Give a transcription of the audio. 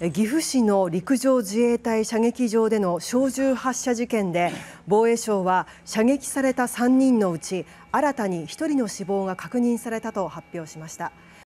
岐阜市の陸上自衛隊射撃場での小銃発射事件で防衛省は射撃された3人のうち新たに1人の死亡が確認されたと発表しました。